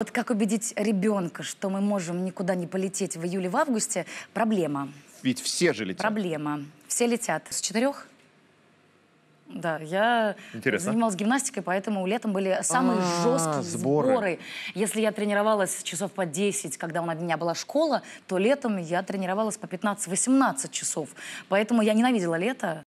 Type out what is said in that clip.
Вот как убедить ребенка, что мы можем никуда не полететь в июле, в августе, проблема. Ведь все же летят. Проблема. Все летят. С четырех? Да, я Интересно. занималась гимнастикой, поэтому летом были самые а, -а, -а жесткие сборы. сборы. Если я тренировалась часов по 10, когда у меня была школа, то летом я тренировалась по 15-18 часов. Поэтому я ненавидела лето.